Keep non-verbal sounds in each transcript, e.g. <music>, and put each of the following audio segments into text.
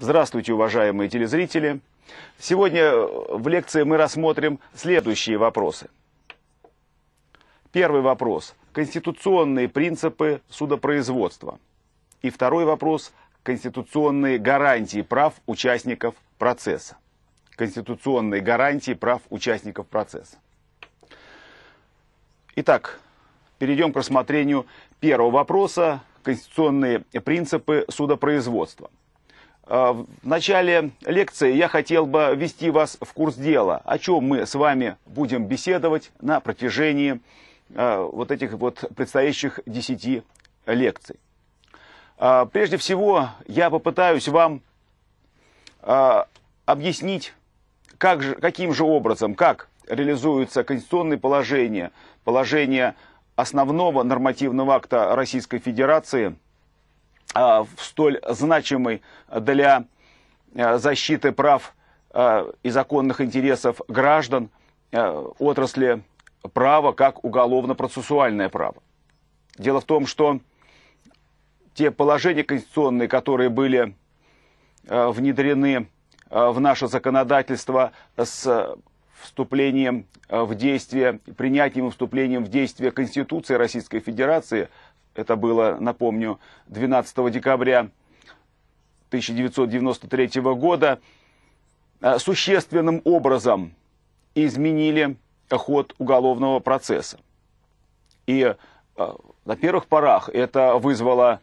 Здравствуйте, уважаемые телезрители! Сегодня в лекции мы рассмотрим следующие вопросы. Первый вопрос – конституционные принципы судопроизводства. И второй вопрос – конституционные гарантии прав участников процесса. Конституционные гарантии прав участников процесса. Итак, перейдем к рассмотрению первого вопроса – конституционные принципы судопроизводства. А, в начале лекции я хотел бы ввести вас в курс дела, о чем мы с вами будем беседовать на протяжении а, вот этих вот предстоящих 10 лекций. А, прежде всего, я попытаюсь вам объяснить, как же, каким же образом, как реализуются конституционные положения, положения основного нормативного акта Российской Федерации – а, в столь значимый для э, защиты прав э, и законных интересов граждан э, отрасли права, как уголовно-процессуальное право. Дело в том, что те положения конституционные, которые были внедрены в наше законодательство с вступлением в действие, принятием и вступлением в действие Конституции Российской Федерации – это было, напомню, 12 декабря 1993 года, э, существенным образом изменили ход уголовного процесса. И э, на первых порах это вызвало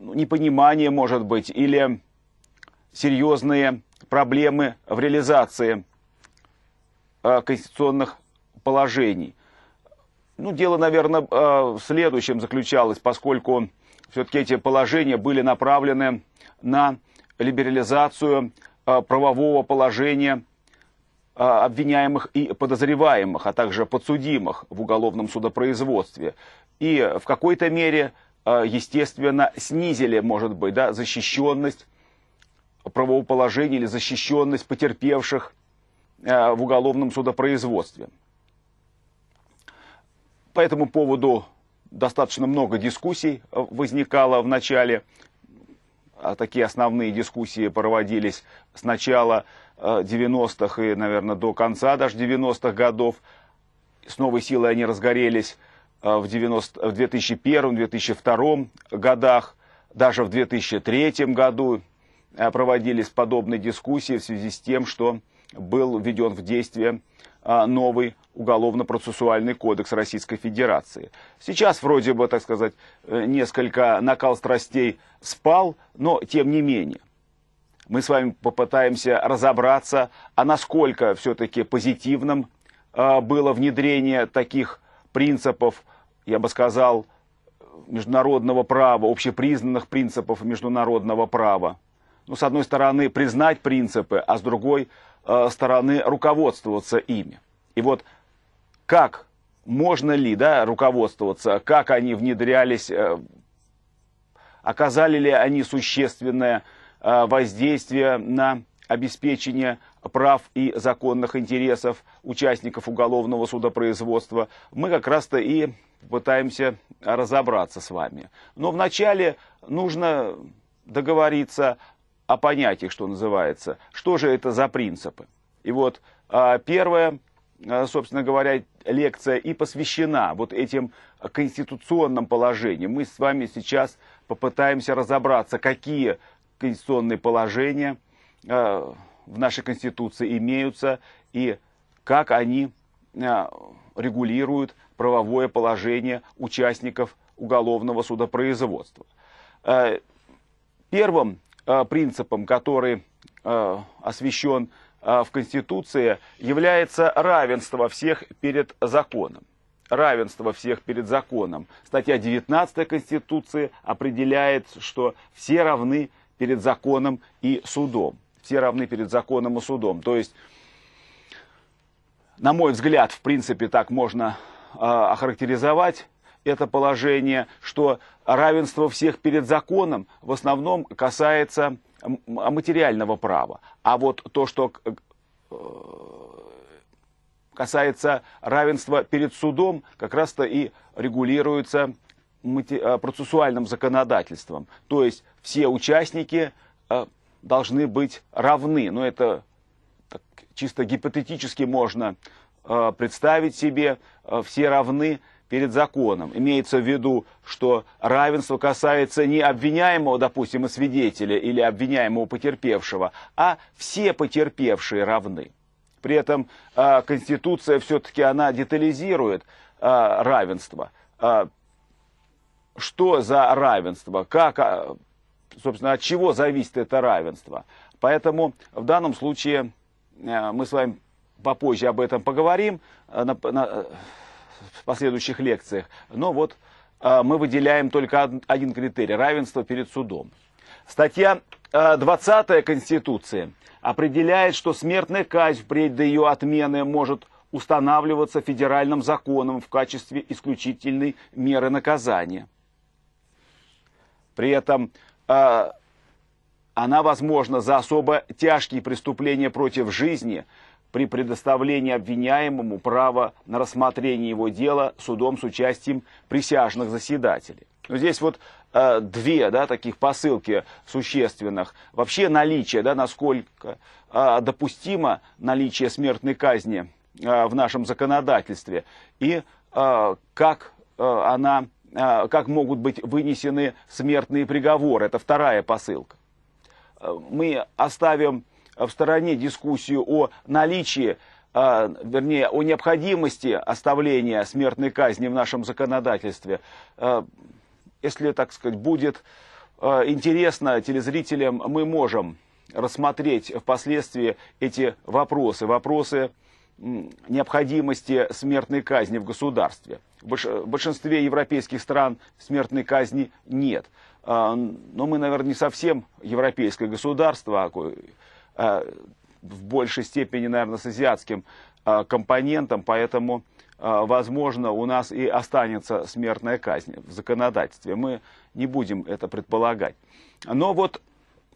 ну, непонимание, может быть, или серьезные проблемы в реализации э, конституционных положений. Ну, дело, наверное, а, в следующем заключалось, поскольку все-таки эти положения были направлены на либерализацию а, правового положения а, обвиняемых и подозреваемых, а также подсудимых в уголовном судопроизводстве. И в какой-то мере, естественно, снизили, может быть, да, защищенность правового положения или защищенность потерпевших в уголовном судопроизводстве. По этому поводу достаточно много дискуссий э, возникало в начале. А такие основные дискуссии проводились с начала 90-х э, и, наверное, до конца даже 90-х годов. С новой силой они разгорелись э, в, 90, в 2001-2002 годах, даже в 2003 году проводились подобные дискуссии в связи с тем, что был введен в действие а, новый Уголовно-процессуальный кодекс Российской Федерации. Сейчас вроде бы, так сказать, э, несколько накал страстей спал, но тем не менее. Мы с вами попытаемся разобраться, а насколько все-таки позитивным а, было внедрение таких принципов, я бы сказал, международного права, общепризнанных принципов международного права. Ну, с одной стороны, признать принципы, а с другой – Э, стороны руководствоваться ими. И вот как можно ли да, руководствоваться, как они внедрялись, э, оказали ли они существенное э, воздействие на обеспечение прав и законных интересов участников уголовного судопроизводства, мы как раз-то и пытаемся разобраться с вами. Но вначале нужно договориться опонять их, что называется. Что же это за принципы? И вот а, первая, а, собственно говоря, лекция и посвящена вот этим конституционным положениям. Мы с вами сейчас попытаемся разобраться, какие конституционные положения а, в нашей Конституции имеются и как они регулируют правовое положение участников уголовного судопроизводства. Первым Э, принципом, который э, освещен э, в Конституции, является равенство всех перед законом. Равенство всех перед законом. Статья 19 Конституции определяет, что все равны перед законом и судом. Все равны перед законом и судом. То есть, на мой взгляд, в принципе, так можно э, охарактеризовать это положение, что равенство всех перед законом в основном касается а, материального права. А вот то, что э, касается равенства перед судом, как раз-то и регулируется э, процессуальным законодательством. То есть все участники э, должны быть равны. Но это так, чисто гипотетически можно представить себе. Все равны перед законом. Имеется в виду, что равенство касается не обвиняемого, допустим, и свидетеля или обвиняемого потерпевшего, а все потерпевшие равны. При этом э, Конституция все-таки она детализирует э, равенство. Э, что за равенство? Как, собственно, от чего зависит это равенство? Поэтому в данном случае мы с вами попозже об этом поговорим. На, на, в последующих лекциях. Но вот а, мы выделяем только один критерий – равенство перед судом. Статья 20 а, Конституции определяет, что смертная казнь впредь до ее отмены может устанавливаться федеральным законом в качестве исключительной меры наказания. При этом э, она возможна за особо тяжкие преступления против жизни – при предоставлении обвиняемому права на рассмотрение его дела судом с участием присяжных заседателей. Но ну, здесь вот э, две да, таких посылки существенных. Вообще наличие, да, насколько э, допустимо наличие смертной казни э, в нашем законодательстве и э, как э, она э, как могут быть вынесены смертные приговоры. Это вторая посылка. Э, мы оставим в стороне дискуссию о наличии а, вернее, о необходимости оставления смертной казни в нашем законодательстве, а, если, так сказать, будет а, интересно телезрителям, мы можем рассмотреть впоследствии эти вопросы, вопросы необходимости смертной казни в государстве. В большинстве европейских стран смертной казни нет. Но мы, наверное, не совсем европейское государство, а Э, в большей степени, наверное, с азиатским э, компонентом, поэтому, э, возможно, у нас и останется смертная казнь в законодательстве. Мы не будем это предполагать. Но вот,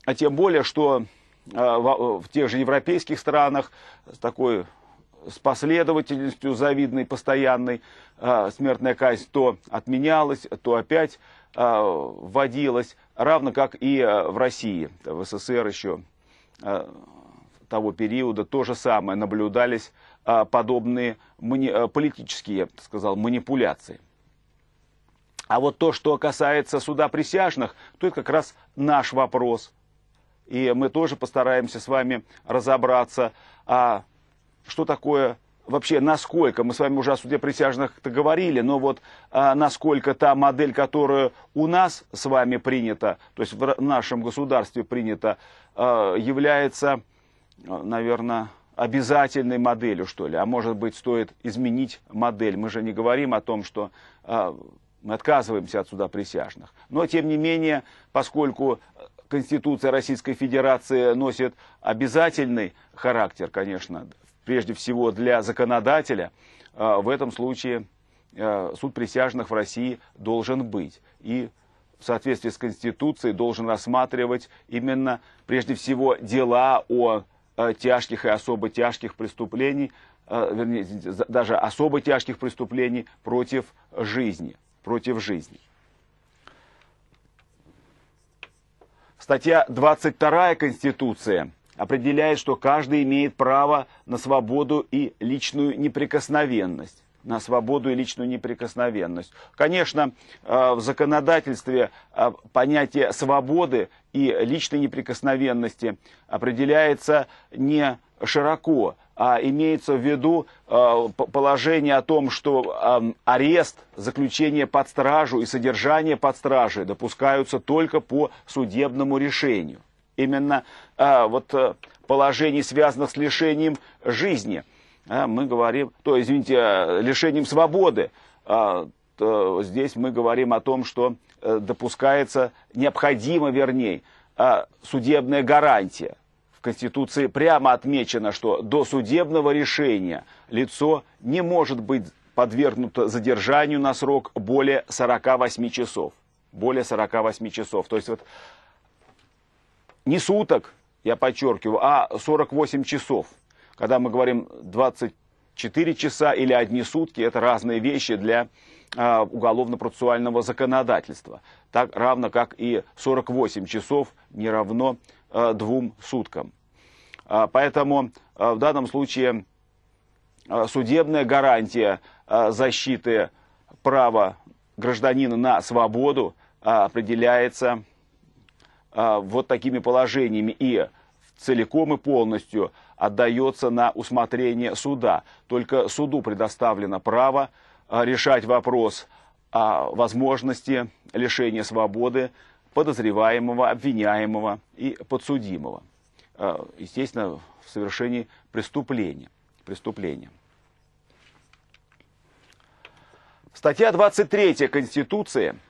а тем более, что в тех же европейских странах с такой с последовательностью завидной, постоянной смертная казнь то отменялась, то опять вводилась, равно как и в России, в СССР еще Э, того периода то же самое наблюдались э, подобные э, политические, так сказал, манипуляции. А вот то, что касается суда присяжных, то это как раз наш вопрос. И мы тоже постараемся с вами разобраться, а что такое вообще насколько, мы с вами уже о суде присяжных говорили, но вот а, насколько та модель, которая у нас с вами принята, то есть в нашем государстве принята, а, является, а, наверное, обязательной моделью, что ли. А может быть, стоит изменить модель. Мы же не говорим о том, что а, мы отказываемся от суда присяжных. Но, тем не менее, поскольку Конституция Российской Федерации носит обязательный характер, конечно, прежде всего для законодателя, э, в этом случае э, суд присяжных в России должен быть. И в соответствии с Конституцией должен рассматривать именно, прежде всего, дела о э, тяжких и особо тяжких преступлений, вернее, даже особо тяжких преступлений против жизни. Против жизни. Статья 22 Конституции – определяет, что каждый имеет право на свободу и личную неприкосновенность на свободу и личную неприкосновенность. Конечно, э, в законодательстве э, понятие свободы и личной неприкосновенности определяется не широко, а имеется в виду э, положение о том, что эм, арест, заключение под стражу и содержание под стражей допускаются только по судебному решению именно а, вот, э, положений, связанных с лишением жизни. А, мы говорим, то, извините, э, лишением свободы. А, то, здесь мы говорим о том, что э, допускается, необходимо, вернее, а, судебная гарантия. В Конституции прямо отмечено, что до судебного решения лицо не может быть подвергнуто задержанию на срок более 48 часов. Более 48 часов. То есть вот не суток, я подчеркиваю, а 48 часов. Когда мы говорим 24 часа или одни сутки, это разные вещи для э, уголовно-процессуального законодательства. Так равно как и 48 часов не равно э, двум суткам. Э, поэтому э, в данном случае э, судебная гарантия э, защиты права гражданина на свободу э, определяется а, вот такими положениями и целиком и полностью отдается на усмотрение суда. Только суду предоставлено право а, решать вопрос о возможности лишения свободы подозреваемого, обвиняемого и подсудимого. А, естественно, в совершении преступления. преступления. Статья 23 Конституции –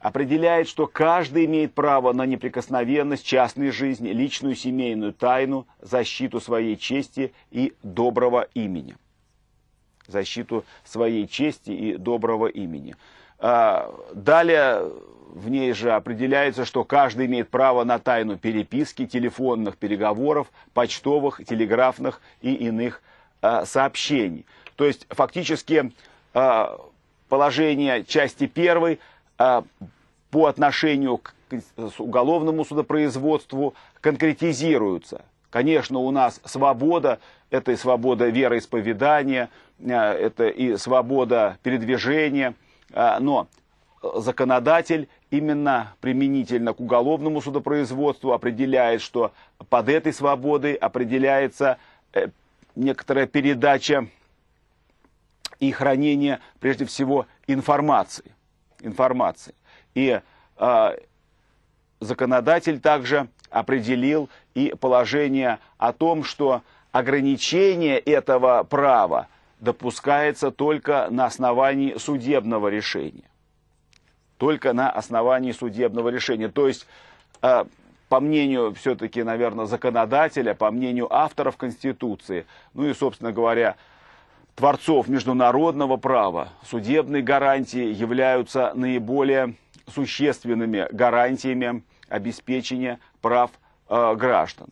определяет, что каждый имеет право на неприкосновенность частной жизни, личную семейную тайну, защиту своей чести и доброго имени. Защиту своей чести и доброго имени. А, далее в ней же определяется, что каждый имеет право на тайну переписки, телефонных переговоров, почтовых, телеграфных и иных а, сообщений. То есть фактически а, положение части первой – а, по отношению к уголовному судопроизводству конкретизируются. Конечно, у нас свобода, это и свобода вероисповедания, а, это и свобода передвижения, а, но законодатель именно применительно к уголовному судопроизводству определяет, что под этой свободой определяется э, некоторая передача и хранение, прежде всего, информации информации. И э, законодатель также определил и положение о том, что ограничение этого права допускается только на основании судебного решения. Только на основании судебного решения. То есть, э, по мнению все-таки, наверное, законодателя, по мнению авторов Конституции, ну и, собственно говоря, творцов международного права судебные гарантии являются наиболее существенными гарантиями обеспечения прав э, граждан.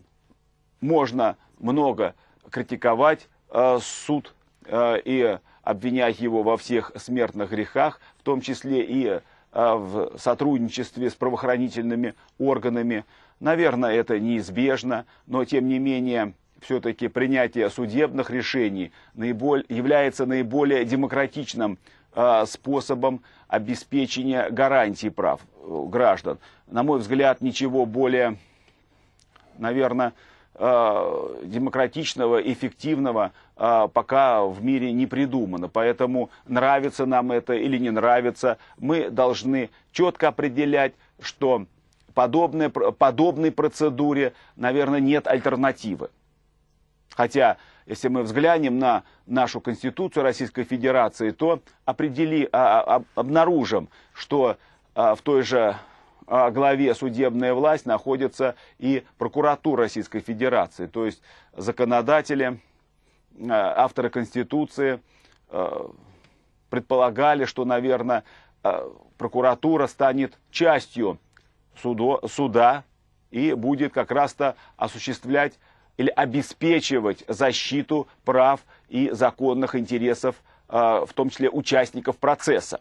Можно много критиковать э, суд э, и обвинять его во всех смертных грехах, в том числе и э, в сотрудничестве с правоохранительными органами. Наверное, это неизбежно, но тем не менее все-таки принятие судебных решений наиболь, является наиболее демократичным э, способом обеспечения гарантий прав э, граждан. На мой взгляд, ничего более, наверное, э, демократичного, эффективного э, пока в мире не придумано. Поэтому нравится нам это или не нравится, мы должны четко определять, что подобной, подобной процедуре, наверное, нет альтернативы. Хотя, если мы взглянем на нашу Конституцию Российской Федерации, то определи, а, а, обнаружим, что а, в той же а, главе судебная власть находится и прокуратура Российской Федерации, то есть законодатели, а, авторы Конституции а, предполагали, что, наверное, а, прокуратура станет частью судо, суда и будет как раз-то осуществлять или обеспечивать защиту прав и законных интересов, э, в том числе участников процесса.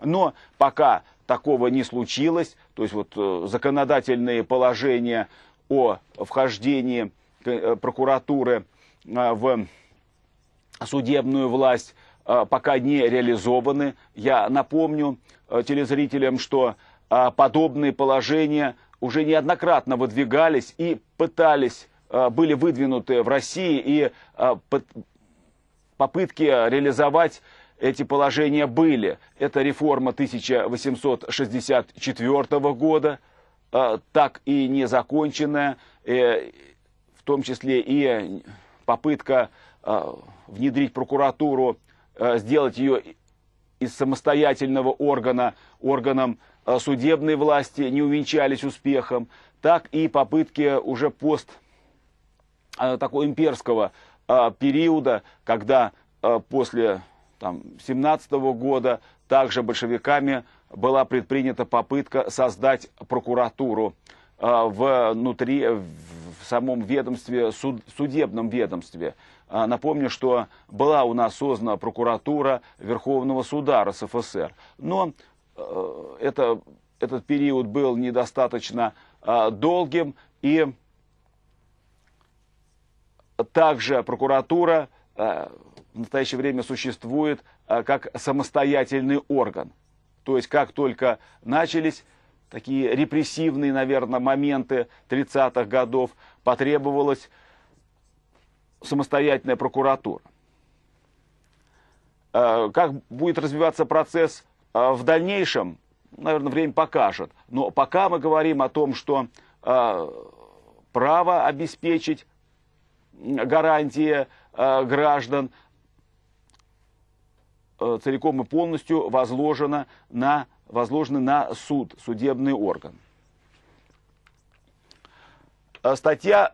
Но пока такого не случилось, то есть вот э, законодательные положения о вхождении э, прокуратуры в судебную власть пока не реализованы. Я напомню телезрителям, что подобные положения уже неоднократно выдвигались и пытались Э, были выдвинуты в России и э, попытки реализовать эти положения были. Это реформа 1864 года, э, так и не законченная, в том числе и попытка внедрить прокуратуру, сделать ее из самостоятельного органа органом судебной власти, не увенчались успехом, так и попытки уже пост Э, такого имперского э, периода, когда э, после там, 17 -го года также большевиками была предпринята попытка создать прокуратуру внутри, в самом ведомстве, суд, судебном ведомстве. Напомню, что была у нас создана прокуратура Верховного суда РСФСР. Но это, этот период был недостаточно долгим, и также прокуратура э, в настоящее время существует э, как самостоятельный орган. То есть как только начались такие репрессивные, наверное, моменты 30-х годов, потребовалась самостоятельная прокуратура. Э, как будет развиваться процесс в дальнейшем, наверное, время покажет. Но пока мы говорим о том, что право обеспечить гарантии э, граждан э, целиком и полностью возложено на, возложены на суд, судебный орган. Э, статья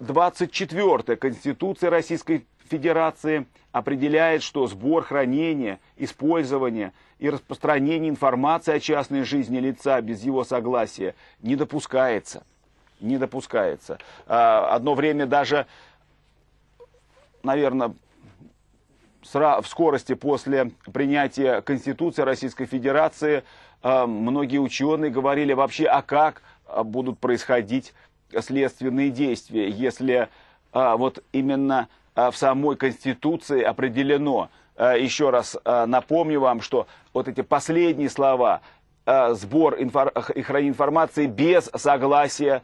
24 Конституции Российской Федерации определяет, что сбор, хранение, использование и распространение информации о частной жизни лица без его согласия не допускается. Не допускается. Одно время даже наверное, в скорости после принятия Конституции Российской Федерации э, многие ученые говорили вообще, а как э, будут происходить следственные действия, если э, вот именно в самой Конституции определено. Еще раз напомню вам, что вот эти последние слова «сбор инфор и хранение информации без согласия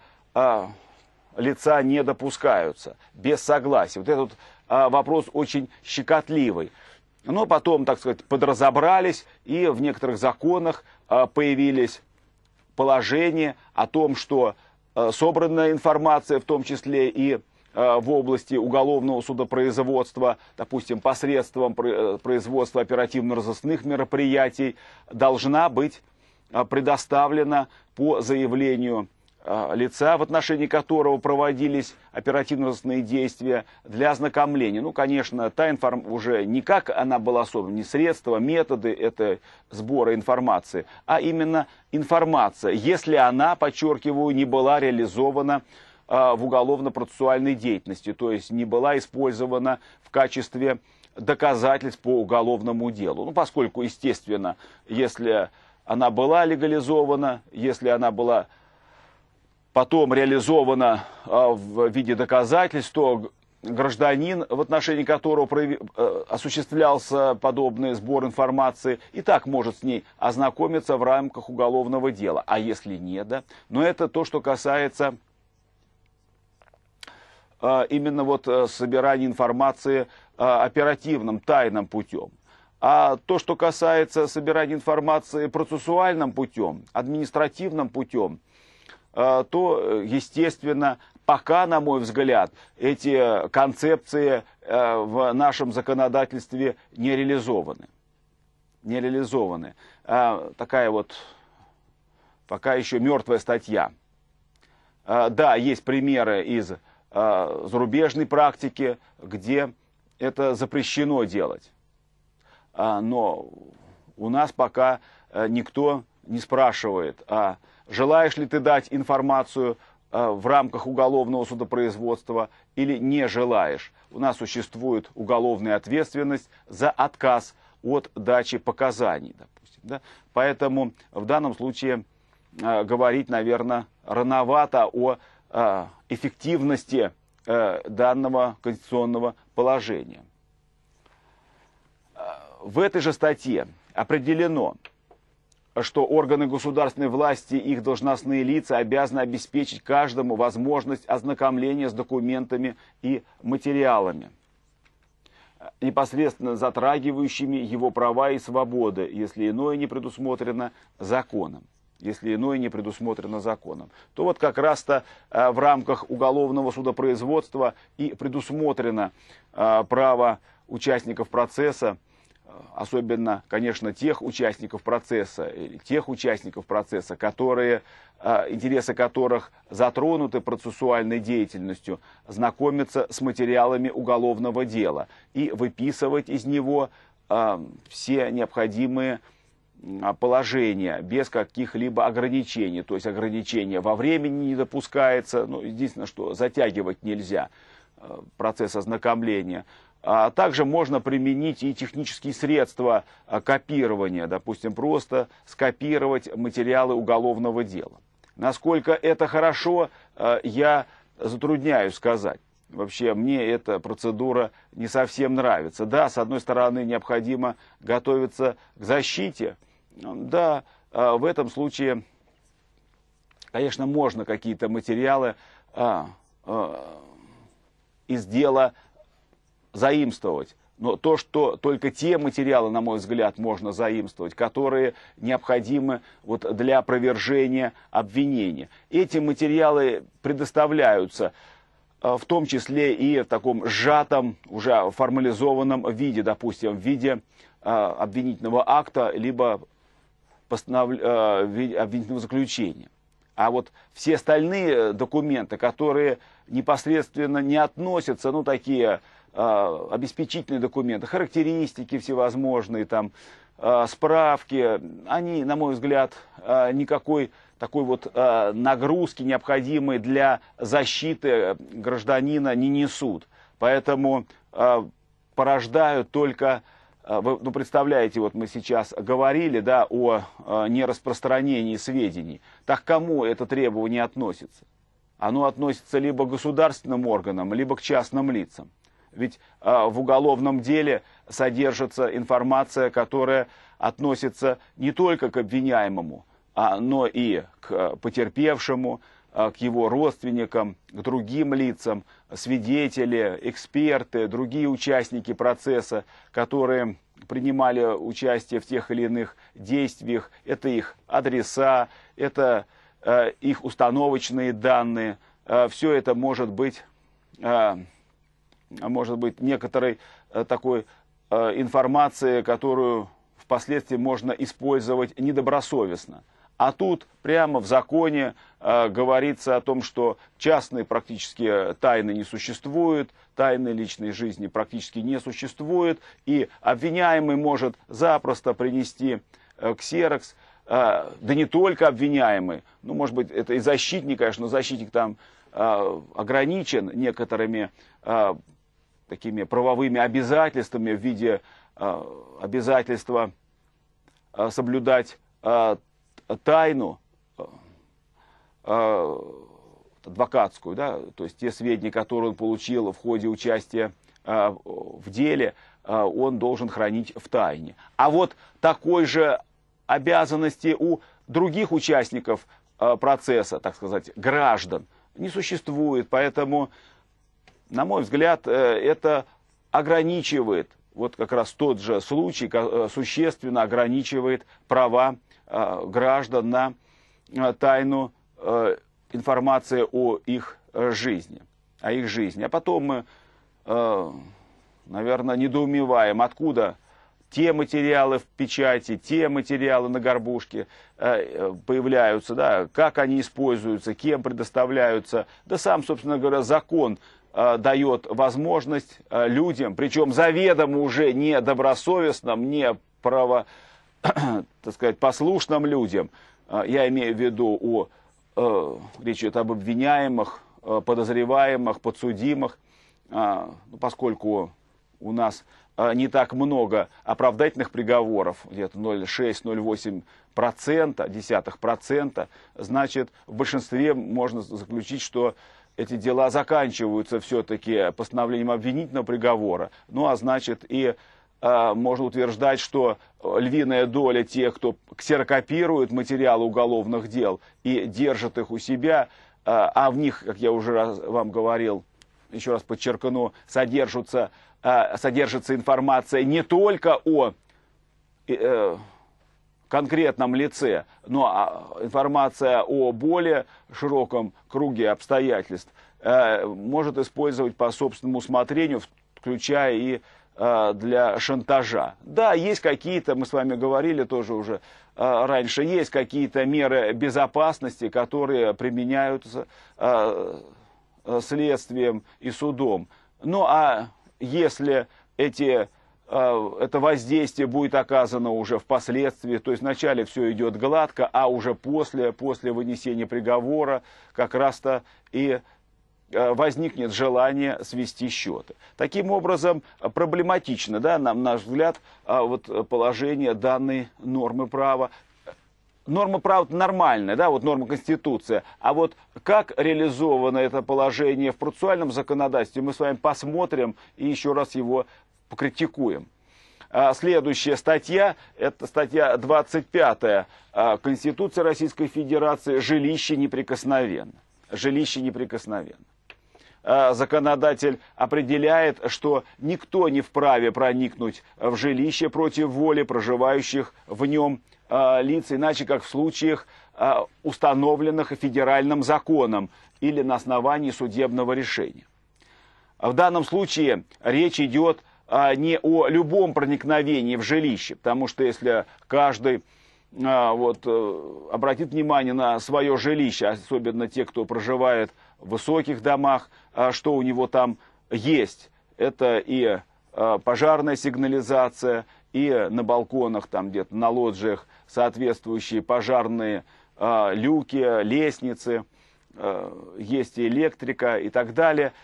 лица не допускаются», без согласия. Вот это вот а, вопрос очень щекотливый. Но потом, так сказать, подразобрались, и в некоторых законах а, появились положения о том, что а, собранная информация, в том числе и в области уголовного судопроизводства, допустим, посредством э, производства оперативно-розыскных мероприятий, должна быть предоставлена по заявлению а, лица, в отношении которого проводились оперативно-розыскные действия для ознакомления. Ну, конечно, та информация уже не как она была собрана, не средства, методы это сбора информации, а именно информация, если она, подчеркиваю, не была реализована э, в уголовно-процессуальной деятельности, то есть не была использована в качестве доказательств по уголовному делу. Ну, поскольку, естественно, если она была легализована, если она была потом реализовано а, в виде доказательств, то гражданин, в отношении которого э, осуществлялся подобный сбор информации, и так может с ней ознакомиться в рамках уголовного дела. А если нет, да? Но это то, что касается а, именно вот э, собирания информации а, оперативным, тайным путем. А то, что касается собирания информации процессуальным путем, административным путем – Э, то, э, естественно, пока, на мой взгляд, эти э, концепции в нашем законодательстве не реализованы. Не реализованы. Такая вот пока еще мертвая статья. Да, есть примеры из зарубежной практики, где это запрещено делать. Но у нас пока никто не спрашивает, а желаешь ли ты дать информацию а, в рамках уголовного судопроизводства или не желаешь. У нас существует уголовная ответственность за отказ от дачи показаний, допустим. Да? Поэтому в данном случае э, говорить, наверное, рановато о э, эффективности э, данного конституционного положения. В этой же статье определено, что органы государственной власти и их должностные лица обязаны обеспечить каждому возможность ознакомления с документами и материалами, непосредственно затрагивающими его права и свободы, если иное не предусмотрено законом если иное не предусмотрено законом, то вот как раз-то э, в рамках уголовного судопроизводства и предусмотрено э, право участников процесса Э, особенно, конечно, тех участников процесса, или тех участников процесса, которые, э, интересы которых затронуты процессуальной деятельностью, знакомиться с материалами уголовного дела и выписывать из него э, все необходимые а, положения без каких-либо ограничений. То есть ограничения во времени не допускается. Ну, единственное, что затягивать нельзя процесс ознакомления – а также можно применить и технические средства а, копирования, допустим, просто скопировать материалы уголовного дела. Насколько это хорошо, а, я затрудняюсь сказать. Вообще, мне эта процедура не совсем нравится. Да, с одной стороны, необходимо готовиться к защите. Ну да, а, в этом случае, конечно, можно какие-то материалы а, а, из дела заимствовать. Но то, что только те материалы, на мой взгляд, можно заимствовать, которые необходимы вот для опровержения обвинения. Эти материалы предоставляются э, в том числе и в таком сжатом, уже формализованном виде, допустим, в виде э, обвинительного акта, либо постанов... Э, обвинительного заключения. А вот все остальные документы, которые непосредственно не относятся, ну, такие а, обеспечительные документы, характеристики всевозможные, там, а, справки, они, на мой взгляд, а, никакой такой вот нагрузки, необходимой для защиты гражданина, не несут. Поэтому порождают только вы ну, представляете, вот мы сейчас говорили да, о э, нераспространении сведений. Так кому это требование относится? Оно относится либо к государственным органам, либо к частным лицам. Ведь э, в уголовном деле содержится информация, которая относится не только к обвиняемому, а, но и к а, потерпевшему, а, к его родственникам, к другим лицам, свидетели, эксперты, другие участники процесса, которые принимали участие в тех или иных действиях. Это их адреса, это э, их установочные данные. Э, все это может быть... Э, а может быть, некоторой э, такой э, информации, которую впоследствии можно использовать недобросовестно. А тут прямо в законе э, говорится о том, что частные практически э, тайны не существуют, тайны личной жизни практически не существуют, и обвиняемый может запросто принести э, ксерокс, э, да не только обвиняемый, ну, может быть, это и защитник, конечно, но защитник там э, ограничен некоторыми э, такими правовыми обязательствами в виде а, обязательства а, соблюдать а, тайну адвокатскую, да, то есть те сведения, которые он получил в ходе участия в деле, он должен хранить в тайне. А вот такой же обязанности у других участников процесса, так сказать, граждан, не существует. Поэтому на мой взгляд, э, это ограничивает, вот как раз тот же случай, э, существенно ограничивает права э, граждан на тайну информации о их жизни, о их жизни. А потом мы, наверное, недоумеваем, откуда те материалы в печати, те материалы на горбушке появляются, да, как они используются, кем предоставляются. Да сам, собственно говоря, закон Э, дает возможность э, людям, причем заведомо уже не добросовестным, не право, <clears throat> так сказать, послушным людям, э, я имею в виду о, о речь идет об обвиняемых, подозреваемых, подсудимых, ну, поскольку у нас не так много оправдательных приговоров, где-то 0,6-0,8%, десятых процента, значит, в большинстве можно заключить, что эти дела заканчиваются все-таки постановлением обвинительного приговора. Ну, а значит, и э, можно утверждать, что львиная доля тех, кто ксерокопирует материалы уголовных дел и держит их у себя, э, а в них, как я уже раз вам говорил, еще раз подчеркну, содержится, э, содержится информация не только о... Э, конкретном лице, но ну, а информация о более широком круге обстоятельств э, может использовать по собственному усмотрению, включая и э, для шантажа. Да, есть какие-то, мы с вами говорили тоже уже э, раньше, есть какие-то меры безопасности, которые применяются следствием и судом. Ну а если эти а, это воздействие будет оказано уже впоследствии, то есть вначале все идет гладко, а уже после, после вынесения приговора как раз-то и а, возникнет желание свести счеты. Таким образом, проблематично, да, нам, на наш взгляд, а, вот положение данной нормы права. Норма права нормальная, да, вот норма Конституции. А вот как реализовано это положение в процессуальном законодательстве, мы с вами посмотрим и еще раз его покритикуем. А следующая статья, это статья 25 а, Конституции Российской Федерации «Жилище неприкосновенно». Жилище неприкосновенно. А, Законодатель определяет, что никто не вправе проникнуть в жилище против воли проживающих в нем лиц, иначе как в случаях, установленных федеральным законом или на основании судебного решения. В данном случае речь идет о а не о любом проникновении в жилище, потому что если каждый а, вот, э, обратит внимание на свое жилище, особенно те, кто проживает в высоких домах, а что у него там есть. Это и а, пожарная сигнализация, и на балконах, там где-то на лоджиях соответствующие пожарные люки, лестницы, есть и электрика и так далее –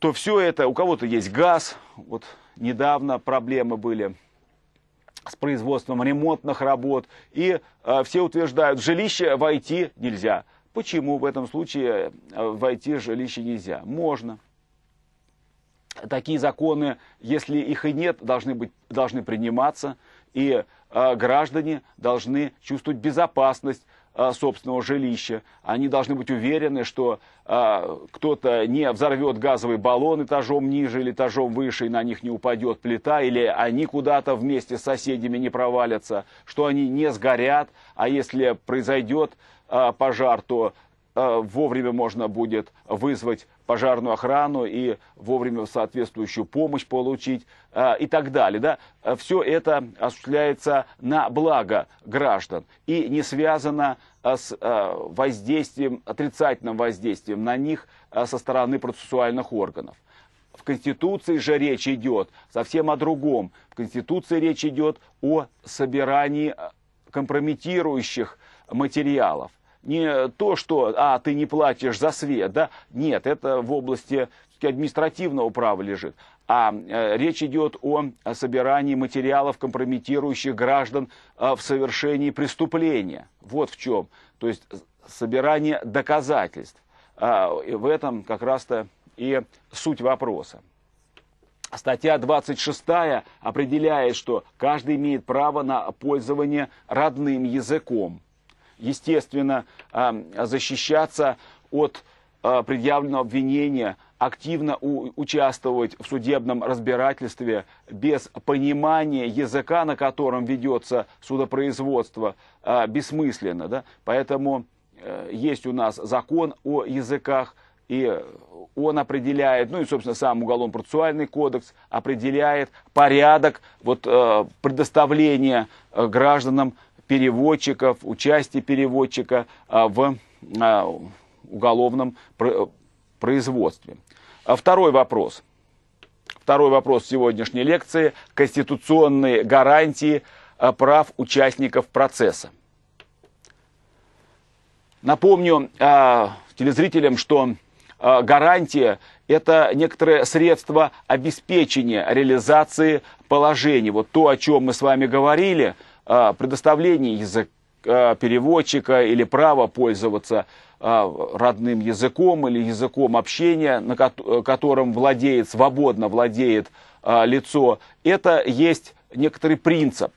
то все это, у кого-то есть газ, вот недавно проблемы были с производством ремонтных работ, и э, все утверждают, в жилище войти нельзя. Почему в этом случае э, войти в жилище нельзя? Можно. Такие законы, если их и нет, должны, быть, должны приниматься, и э, граждане должны чувствовать безопасность а, собственного жилища. Они должны быть уверены, что э, кто-то не взорвет газовый баллон этажом ниже или этажом выше, и на них не упадет плита, или они куда-то вместе с соседями не провалятся, что они не сгорят, а если произойдет э, пожар, то Э, вовремя можно будет вызвать пожарную охрану и вовремя соответствующую помощь получить э, и так далее. Да? Э, Все это осуществляется на благо граждан и не связано с воздействием, отрицательным воздействием на них со стороны процессуальных органов. В Конституции же речь идет совсем о другом. В Конституции речь идет о собирании компрометирующих материалов не то, что, а, ты не платишь за свет, да, нет, это в области административного права лежит. А э, речь идет о, о собирании материалов, компрометирующих граждан э, в совершении преступления. Вот в чем. То есть собирание доказательств. Э, в этом как раз-то и суть вопроса. Статья 26 определяет, что каждый имеет право на пользование родным языком естественно, а, защищаться от а, предъявленного обвинения, активно участвовать в судебном разбирательстве без понимания языка, на котором ведется судопроизводство, а, бессмысленно. Да? Поэтому э, есть у нас закон о языках, и он определяет, ну и, собственно, сам Уголовно-процессуальный кодекс определяет порядок вот, э, предоставления э, гражданам переводчиков, участие переводчика а, в а, уголовном производстве. А второй вопрос. Второй вопрос сегодняшней лекции – конституционные гарантии прав участников процесса. Напомню телезрителям, что гарантия – это некоторое средство обеспечения реализации положений. Вот то, о чем мы с вами говорили – а, предоставление языка переводчика или право пользоваться а, родным языком или языком общения, на э, котором владеет, свободно владеет а, лицо, это есть некоторый принцип.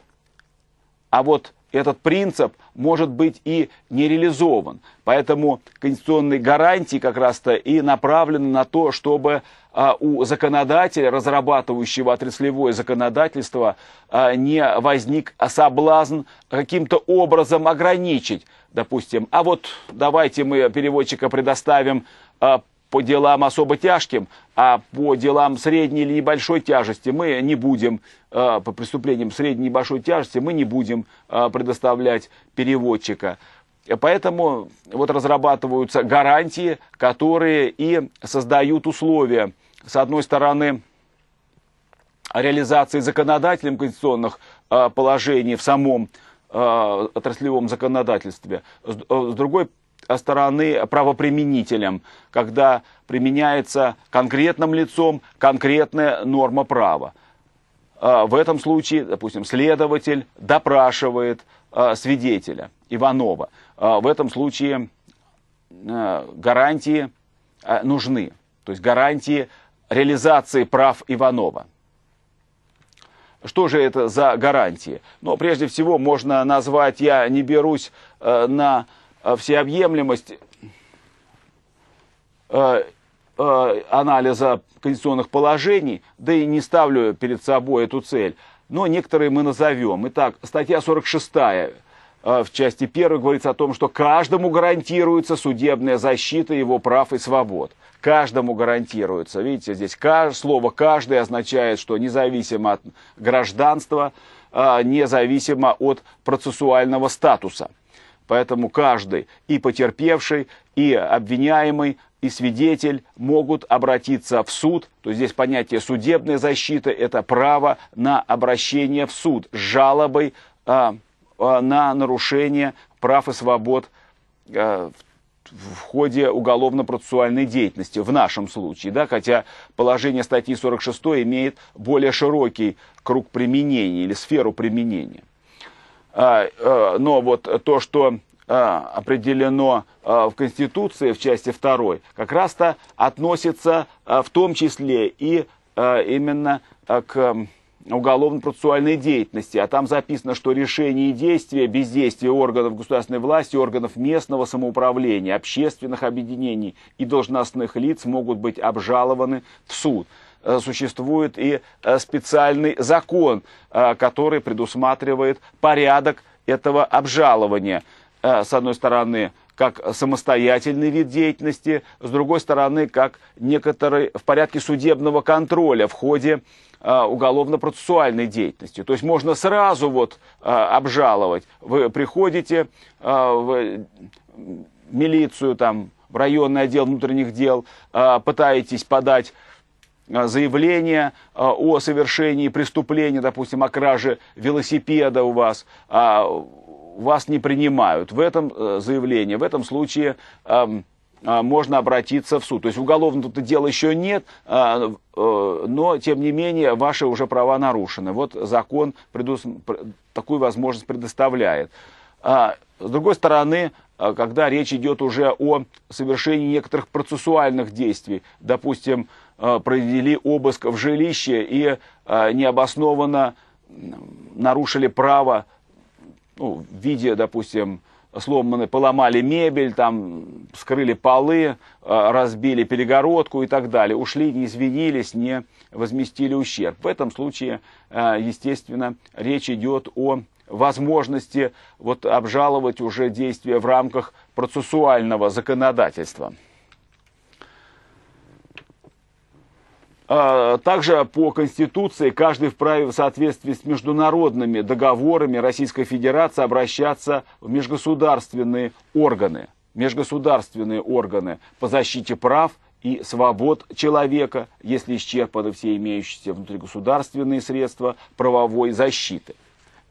А вот этот принцип может быть и не реализован. Поэтому конституционные гарантии как раз-то и направлены на то, чтобы а, у законодателя, разрабатывающего отраслевое законодательство, а, не возник соблазн каким-то образом ограничить, допустим, а вот давайте мы переводчика предоставим а, по делам особо тяжким, а по делам средней или небольшой тяжести мы не будем, э, по преступлениям средней и небольшой тяжести мы не будем э, предоставлять переводчика. Поэтому вот разрабатываются гарантии, которые и создают условия, с одной стороны, реализации законодателем конституционных э, положений в самом отраслевом законодательстве, с другой стороны правоприменителем, когда применяется конкретным лицом конкретная норма права. А, в этом случае, допустим, следователь допрашивает а, свидетеля Иванова. А, в этом случае гарантии нужны, то есть гарантии реализации прав Иванова. Что же это за гарантии? Но ну, прежде всего можно назвать, я не берусь на Э, всеобъемлемость э, э, анализа конституционных положений, да и не ставлю перед собой эту цель, но некоторые мы назовем. Итак, статья 46 в части 1 говорится о том, что каждому гарантируется судебная защита его прав и свобод. Каждому гарантируется. Видите, здесь слово «каждый» означает, что независимо от гражданства, независимо от процессуального статуса – Поэтому каждый, и потерпевший, и обвиняемый, и свидетель могут обратиться в суд. То есть здесь понятие судебной защиты – это право на обращение в суд с жалобой э, на нарушение прав и свобод э, в ходе уголовно-процессуальной деятельности, в нашем случае, да, хотя положение статьи 46 имеет более широкий круг применения или сферу применения. А, э, но вот то, что а, определено а, в Конституции в части 2, как раз-то относится в том числе и именно к уголовно-процессуальной деятельности, а там записано, что решение и действия, бездействие органов государственной власти, органов местного самоуправления, общественных объединений и должностных лиц могут быть обжалованы в суд. Э, существует и э, специальный закон, э, который предусматривает порядок этого обжалования. С одной стороны, как самостоятельный вид деятельности, с другой стороны, как некоторый в порядке судебного контроля в ходе уголовно-процессуальной деятельности. То есть можно сразу вот обжаловать. Вы приходите в милицию, там, в районный отдел внутренних дел, пытаетесь подать Э, заявление э, о совершении преступления, допустим, о краже велосипеда у вас, а, вас не принимают в этом э, заявлении, в этом случае эм, можно обратиться в суд. То есть уголовного-то дела еще нет, но, тем не менее, ваши уже права нарушены. Вот закон предус... такую возможность предоставляет. А, с другой стороны, когда речь идет уже о совершении некоторых процессуальных действий, допустим, Э, провели обыск в жилище и э, необоснованно нарушили право ну, в виде, допустим, сломанной, поломали мебель, там скрыли полы, э, разбили перегородку и так далее. Ушли, не извинились, не возместили ущерб. В этом случае, естественно, речь идет о возможности вот обжаловать уже действия в рамках процессуального законодательства. А, также по Конституции каждый вправе в соответствии с международными договорами Российской Федерации обращаться в межгосударственные органы, межгосударственные органы по защите прав и свобод человека, если исчерпаны все имеющиеся внутригосударственные средства правовой защиты.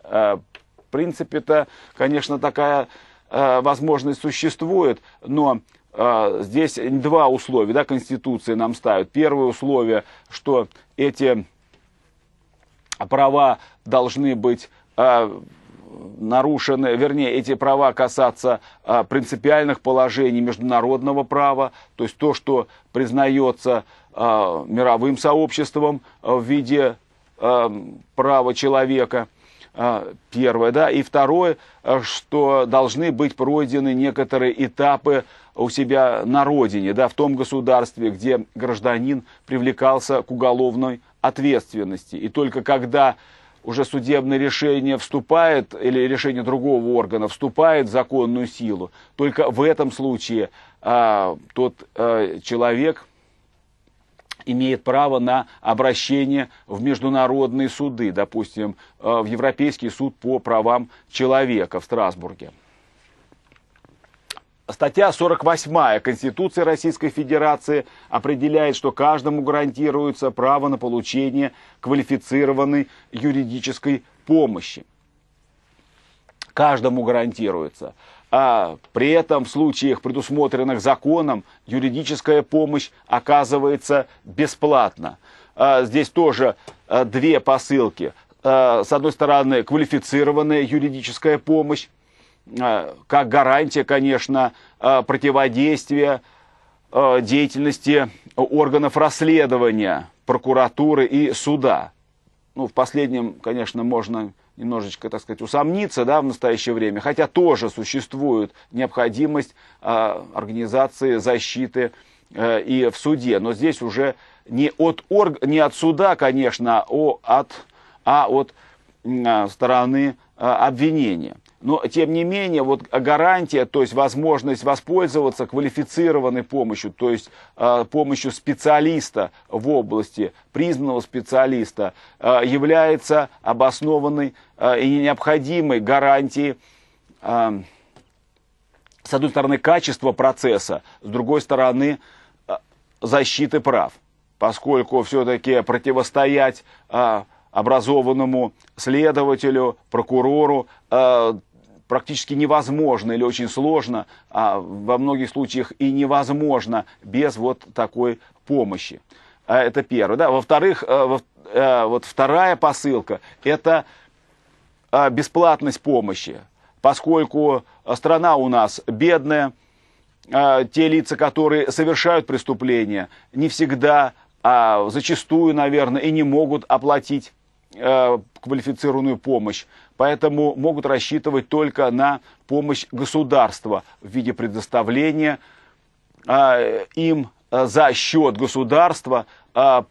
А, в принципе-то, конечно, такая а, возможность существует, но а, здесь два условия, да, Конституция нам ставит. Первое условие, что эти права должны быть а, нарушены, вернее, эти права касаться э, принципиальных положений международного права, то есть то, что признается э, мировым сообществом в виде права человека – а, первое, да, и второе, э, что должны быть пройдены некоторые этапы у себя на родине, да, в том государстве, где гражданин привлекался к уголовной ответственности. И только когда уже судебное решение вступает, или решение другого органа вступает в законную силу, только в этом случае а, тот а, человек – имеет право на обращение в международные суды, допустим, э, в Европейский суд по правам человека в Страсбурге. Статья 48 Конституции Российской Федерации определяет, что каждому гарантируется право на получение квалифицированной юридической помощи. Каждому гарантируется. А при этом в случаях, предусмотренных законом, юридическая помощь оказывается бесплатно. А здесь тоже а, две посылки. А, с одной стороны, квалифицированная юридическая помощь, а, как гарантия, конечно, а, противодействия а, деятельности органов расследования, прокуратуры и суда. Ну, в последнем, конечно, можно немножечко, так сказать, усомниться да, в настоящее время, хотя тоже существует необходимость э, организации защиты э, и в суде. Но здесь уже не от, орг, не от суда, конечно, а о, от, а от э, стороны э, обвинения. Но, тем не менее, вот гарантия, то есть возможность воспользоваться квалифицированной помощью, то есть э, помощью специалиста в области, признанного специалиста, э, является обоснованной Э, и необходимой гарантии, э, с одной стороны, качества процесса, с другой стороны, э, защиты прав, поскольку все-таки противостоять образованному следователю, прокурору практически невозможно или очень сложно, а во многих случаях и невозможно без вот такой помощи. Это первое. Да? Во-вторых, вот вторая посылка – это бесплатность помощи, поскольку страна у нас бедная, а, те лица, которые совершают преступления, не всегда, а зачастую, наверное, и не могут оплатить э, квалифицированную помощь, поэтому могут рассчитывать только на помощь государства в виде предоставления а, им э, за счет государства а,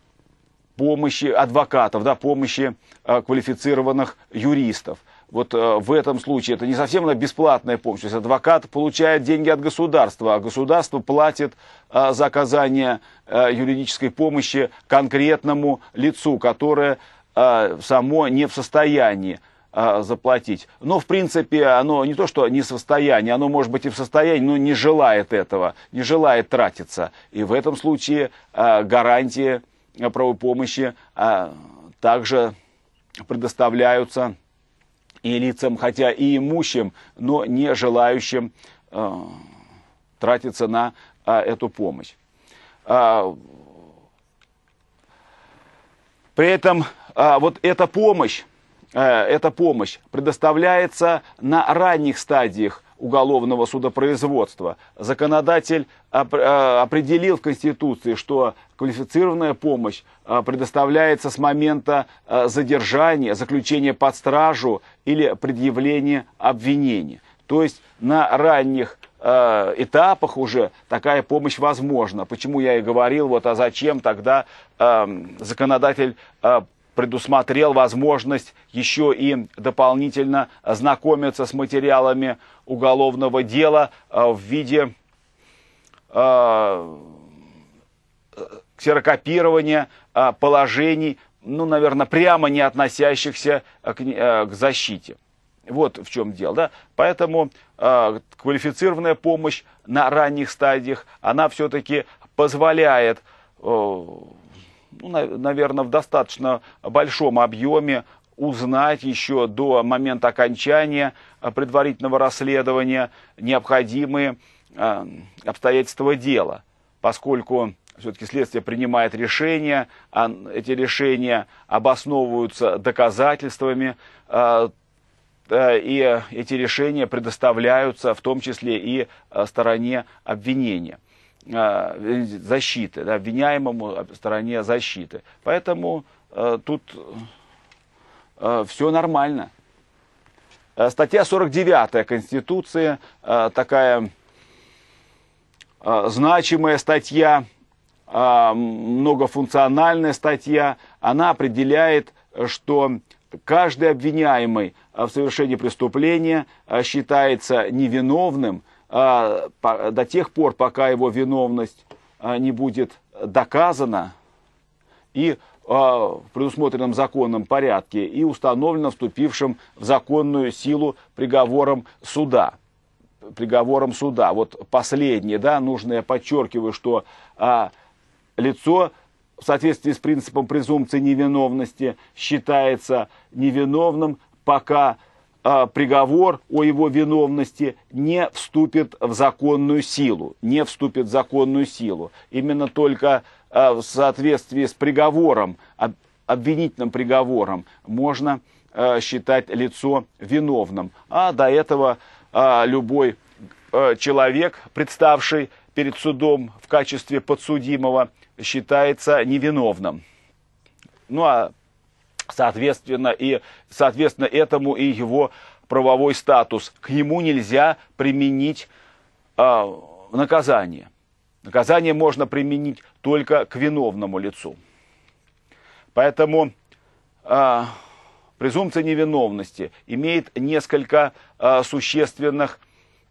помощи адвокатов, да, помощи э, квалифицированных юристов. Вот э, в этом случае это не совсем она бесплатная помощь. То есть адвокат получает деньги от государства, а государство платит э, за оказание юридической помощи конкретному лицу, которое само не в состоянии заплатить. Но, в принципе, оно не то, что не в состоянии, оно может быть и в состоянии, но не желает этого, не желает тратиться. И в этом случае гарантия Э, правовой помощи а, также предоставляются и лицам, хотя и имущим, но не желающим а, тратиться на а, эту помощь. А, при этом а, вот эта помощь, а, эта помощь предоставляется на ранних стадиях уголовного судопроизводства. Законодатель э, определил в Конституции, что квалифицированная помощь э, предоставляется с момента э, задержания, заключения под стражу или предъявления обвинения. То есть на ранних этапах уже такая помощь возможна. Почему я и говорил, вот, а зачем тогда эм, законодатель предусмотрел возможность еще и дополнительно знакомиться с материалами уголовного дела э, в виде э, э, ксерокопирования положений, ну, наверное, прямо не относящихся к, защите. Вот в чем дело. Да? Поэтому квалифицированная помощь на ранних стадиях, она все-таки позволяет ну, наверное, в достаточно большом объеме узнать еще до момента окончания а, предварительного расследования необходимые а, обстоятельства дела, поскольку все-таки следствие принимает решения, а эти решения обосновываются доказательствами, а, э, и эти решения предоставляются в том числе и э, стороне обвинения. Э, защиты, да, обвиняемому э, стороне защиты. Поэтому э, тут э, все нормально. Э, статья 49 Конституции, э, такая э, значимая статья, э, многофункциональная статья, она определяет, что каждый обвиняемый в совершении преступления считается невиновным – а, до тех пор, пока его виновность а, не будет доказана и а, в предусмотренном законном порядке и установлено вступившим в законную силу приговором суда. Приговором суда. Вот последнее, да, нужно, я подчеркиваю, что а, лицо в соответствии с принципом презумпции невиновности считается невиновным, пока а, приговор о его виновности не вступит в законную силу, не вступит в законную силу. Именно только а, в соответствии с приговором, обвинительным приговором, можно а, считать лицо виновным. А до этого любой человек, представший перед судом в качестве подсудимого, считается невиновным. Ну а Соответственно, и, соответственно, этому и его правовой статус. К нему нельзя применить э, наказание. Наказание можно применить только к виновному лицу. Поэтому э, презумпция невиновности имеет несколько э, существенных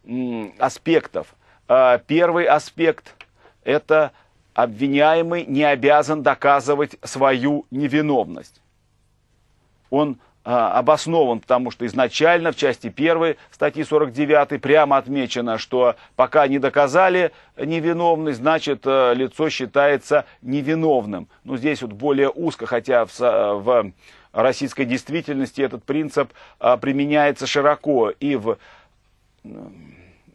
э, аспектов. Э, первый аспект – это обвиняемый не обязан доказывать свою невиновность он а, обоснован, потому что изначально в части 1 статьи 49 прямо отмечено, что пока не доказали невиновность, значит э, лицо считается невиновным. Но здесь вот более узко, хотя в, в российской действительности этот принцип а, применяется широко и в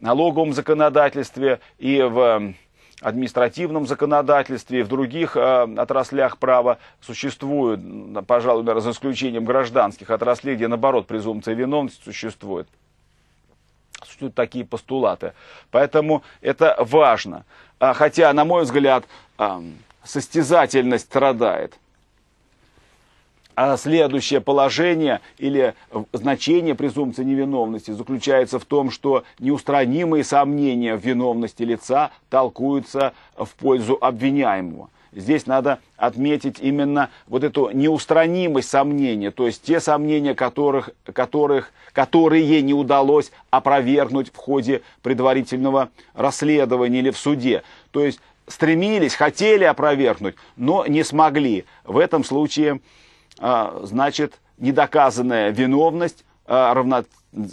налоговом законодательстве, и в административном законодательстве в других э, отраслях права существуют, пожалуй, за исключением гражданских отраслей, где, наоборот, презумпция виновности существует. Существуют такие постулаты. Поэтому это важно. А, хотя, на мой взгляд, э, состязательность страдает а следующее положение или значение презумпции невиновности заключается в том, что неустранимые сомнения в виновности лица толкуются в пользу обвиняемого. Здесь надо отметить именно вот эту неустранимость сомнения, то есть те сомнения, которых, которых, которые ей не удалось опровергнуть в ходе предварительного расследования или в суде. То есть стремились, хотели опровергнуть, но не смогли. В этом случае а, значит, недоказанная виновность а, равно,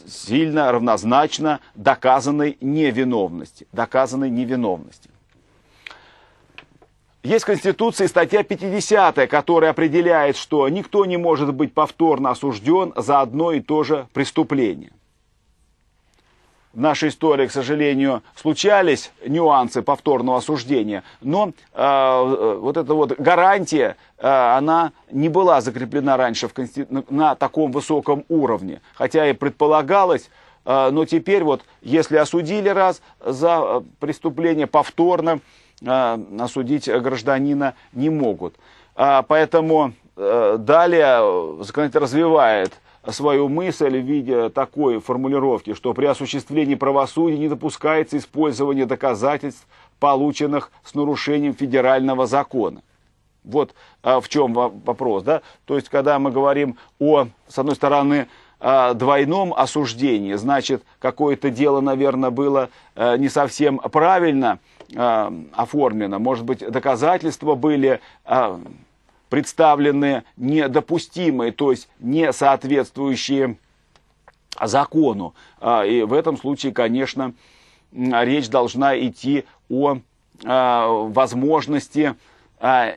сильно, равнозначно доказанной невиновности. Доказанной невиновности. Есть в Конституции статья 50, которая определяет, что никто не может быть повторно осужден за одно и то же преступление в нашей истории, к сожалению, случались нюансы повторного осуждения, но э, э, вот эта вот гарантия, э, она не была закреплена раньше в конститу... на таком высоком уровне, хотя и предполагалось, э, но теперь вот, если осудили раз за э, преступление повторно, э, осудить гражданина не могут. Э, поэтому э, далее э, законодатель развивает свою мысль в виде такой формулировки, что при осуществлении правосудия не допускается использование доказательств, полученных с нарушением федерального закона. Вот а, в чем вопрос. Да? То есть, когда мы говорим о, с одной стороны, а, двойном осуждении, значит, какое-то дело, наверное, было э, не совсем правильно э, оформлено, может быть, доказательства были а, представлены недопустимые, то есть не соответствующие закону. А, и в этом случае, конечно, речь должна идти о а, возможности а,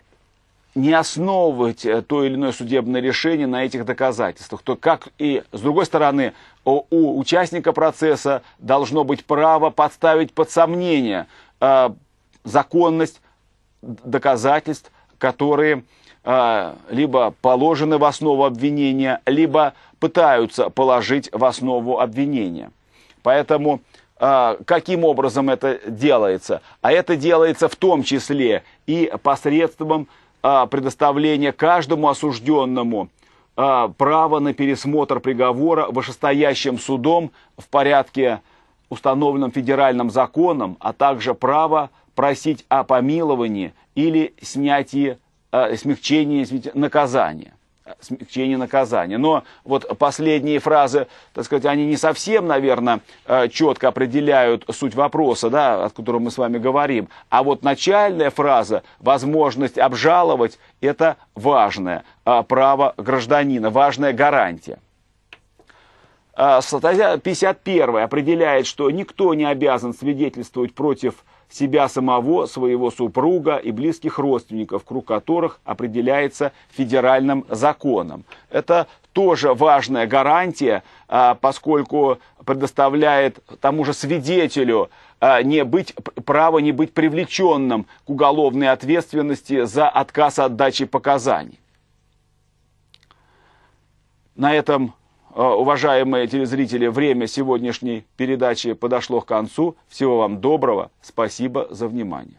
не основывать э, то или иное судебное решение на этих доказательствах. То как и, с другой стороны, у участника процесса должно быть право подставить под сомнение законность доказательств, которые а, либо положены в основу обвинения, либо пытаются положить в основу обвинения. Поэтому а, каким образом это делается? А это делается в том числе и посредством а, предоставления каждому осужденному права на пересмотр приговора вышестоящим судом в порядке, установленном федеральным законом, а также право просить о помиловании или снятии а, смягчение извините, наказания а, смягчение наказания. Но вот последние фразы, так сказать, они не совсем, наверное, а, четко определяют суть вопроса, да, о котором мы с вами говорим. А вот начальная фраза «возможность обжаловать» – это важное право гражданина, важная гарантия. Статья 51 определяет, что никто не обязан свидетельствовать против себя самого, своего супруга и близких родственников, круг которых определяется федеральным законом. Это тоже важная гарантия, а, поскольку предоставляет тому же свидетелю а, не быть, право не быть привлеченным к уголовной ответственности за отказ от дачи показаний. На этом Э, уважаемые телезрители, время сегодняшней передачи подошло к концу. Всего вам доброго. Спасибо за внимание.